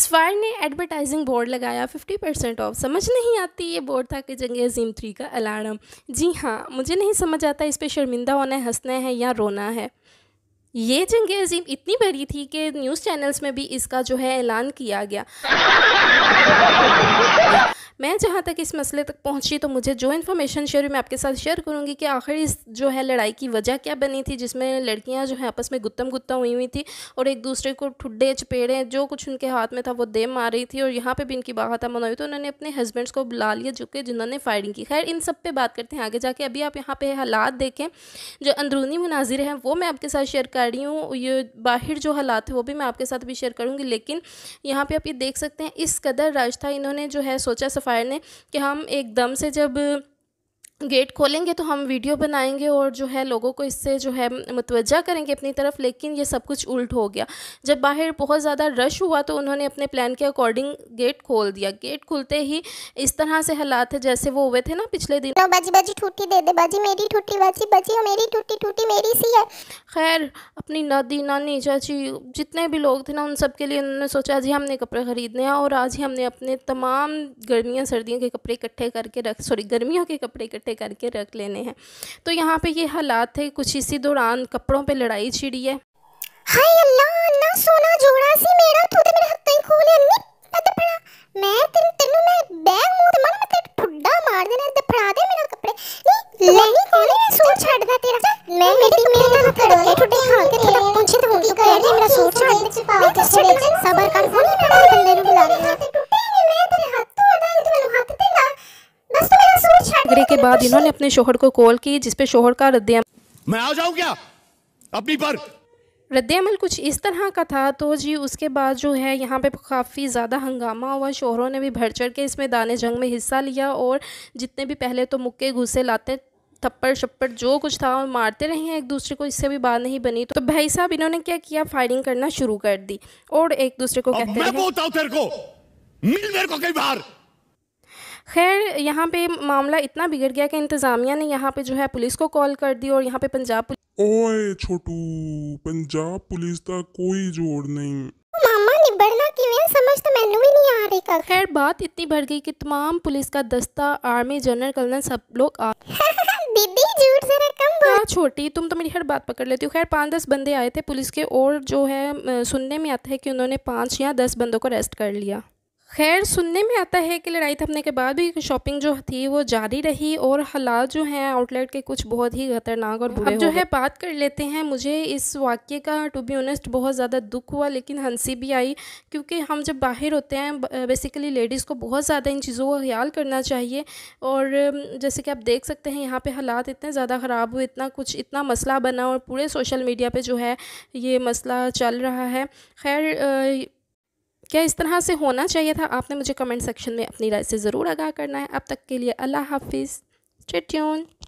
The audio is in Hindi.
स्वायर ने एडवर्टाइजिंग बोर्ड लगाया 50 परसेंट ऑफ समझ नहीं आती ये बोर्ड था कि जंग अजीम थ्री का अलार्म जी हाँ मुझे नहीं समझ आता इस पर शर्मिंदा होना है हंसना है या रोना है ये जंग अजीम इतनी बड़ी थी कि न्यूज़ चैनल्स में भी इसका जो है ऐलान किया गया मैं जहाँ तक इस मसले तक पहुँची तो मुझे जो इन्फॉर्मेशन शेयर हुई मैं आपके साथ शेयर करूँगी कि आखिर इस जो है लड़ाई की वजह क्या बनी थी जिसमें लड़कियाँ जो है आपस में गुत्तम गुत्ता हुई हुई थी और एक दूसरे को ठुड्डे चपेड़े जो कुछ उनके हाथ में था वो दे मार रही थी और यहाँ पर भी इनकी बाहत अमन हुई तो उन्होंने अपने हस्बैंड्स को बुला लिया जो कि जिन्होंने फायरिंग की खैर इन सब पर बात करते हैं आगे जाके अभी आप यहाँ पर हालात देखें जो अंदरूनी मुनाजिर हैं वो मैं आपके साथ शेयर कर जा रही हूँ ये बाहर जो हालात है वो भी मैं आपके साथ भी शेयर करूँगी लेकिन यहाँ पर आप ये देख सकते हैं इस कदर राज था इन्होंने जो है सोचा सफ़ायर ने कि हम एकदम से जब गेट खोलेंगे तो हम वीडियो बनाएंगे और जो है लोगों को इससे जो है मुतवजा करेंगे अपनी तरफ लेकिन ये सब कुछ उल्ट हो गया जब बाहर बहुत ज़्यादा रश हुआ तो उन्होंने अपने प्लान के अकॉर्डिंग गेट खोल दिया गेट खुलते ही इस तरह से हालात है जैसे वो हुए थे ना पिछले दिन तो दे दे बाजी मेरी बाजी बाजी मेरी मेरी सी है खैर अपनी नदी नानी चाची जितने भी लोग थे ना उन सब के लिए उन्होंने सोचा जी हमने कपड़े ख़रीदने हैं और आज ही हमने अपने तमाम गर्मियाँ सर्दियों के कपड़े इकट्ठे करके रख सॉरी गर्मियों के कपड़े इकट्ठे इकट्ठे करके रख लेने हैं तो यहाँ पे ये हालात थे कुछ इसी दौरान कपड़ों पे लड़ाई छिड़ी है हाय अल्लाह ना सोना जोड़ा सी मेरा तू ते तो मेरे हत्थे खोले अन्नी पता पड़ा मैं तेरे तेनु मैं बैग मुंह ते मार मैं ते ठुड्डा मार देना ते फड़ा झगड़े के बाद इन्होंने अपने शोहर को कॉल की जिसपे शोहर का रद्द मैं आ जाऊं क्या अपनी पर रद्द कुछ इस तरह का था तो जी उसके बाद जो है यहाँ पे काफ़ी ज़्यादा हंगामा हुआ शोहरों ने भी भर चढ़ के इसमें दाने जंग में हिस्सा लिया और जितने भी पहले तो मुक्के घुसे लाते थप्पड़ शप्पड़ जो कुछ था और मारते रहे हैं एक दूसरे को इससे भी बात नहीं बनी तो भाई साहब इन्होंने क्या किया फायरिंग करना शुरू कर दी और एक दूसरे को कहते हैं खैर यहाँ पे मामला इतना बिगड़ गया कि इंतज़ामिया ने यहाँ पे जो है पुलिस को कॉल कर दी और यहाँ पे पंजाब ओए छोटू पंजाब पुलिस का कोई जोर नहीं तो खैर बात इतनी बढ़ गई कि तमाम पुलिस का दस्ता आर्मी जनरल कर्नल सब लोग आ दीदी झूठ कम हाँ छोटी तुम तो मेरी हर बात पकड़ लेती हो खैर पाँच दस बंदे आए थे पुलिस के और जो है सुनने में आता है कि उन्होंने पाँच या दस बंदों को अरेस्ट कर लिया खैर सुनने में आता है कि लड़ाई थमने के बाद भी शॉपिंग जो थी वो जारी रही और हालात जो हैं आउटलेट के कुछ बहुत ही खतरनाक और बुरे अब जो है बात कर लेते हैं मुझे इस वाक्य का टू बी ऑनेस्ट बहुत ज़्यादा दुख हुआ लेकिन हंसी भी आई क्योंकि हम जब बाहर होते हैं बेसिकली लेडीज़ को बहुत ज़्यादा इन चीज़ों का ख्याल करना चाहिए और जैसे कि आप देख सकते हैं यहाँ पर हालात इतने ज़्यादा ख़राब हुए इतना कुछ इतना मसला बना और पूरे सोशल मीडिया पर जो है ये मसला चल रहा है खैर क्या इस तरह से होना चाहिए था आपने मुझे कमेंट सेक्शन में अपनी राय से ज़रूर आगाह करना है अब तक के लिए अल्लाह हाफिज़ चिट्यून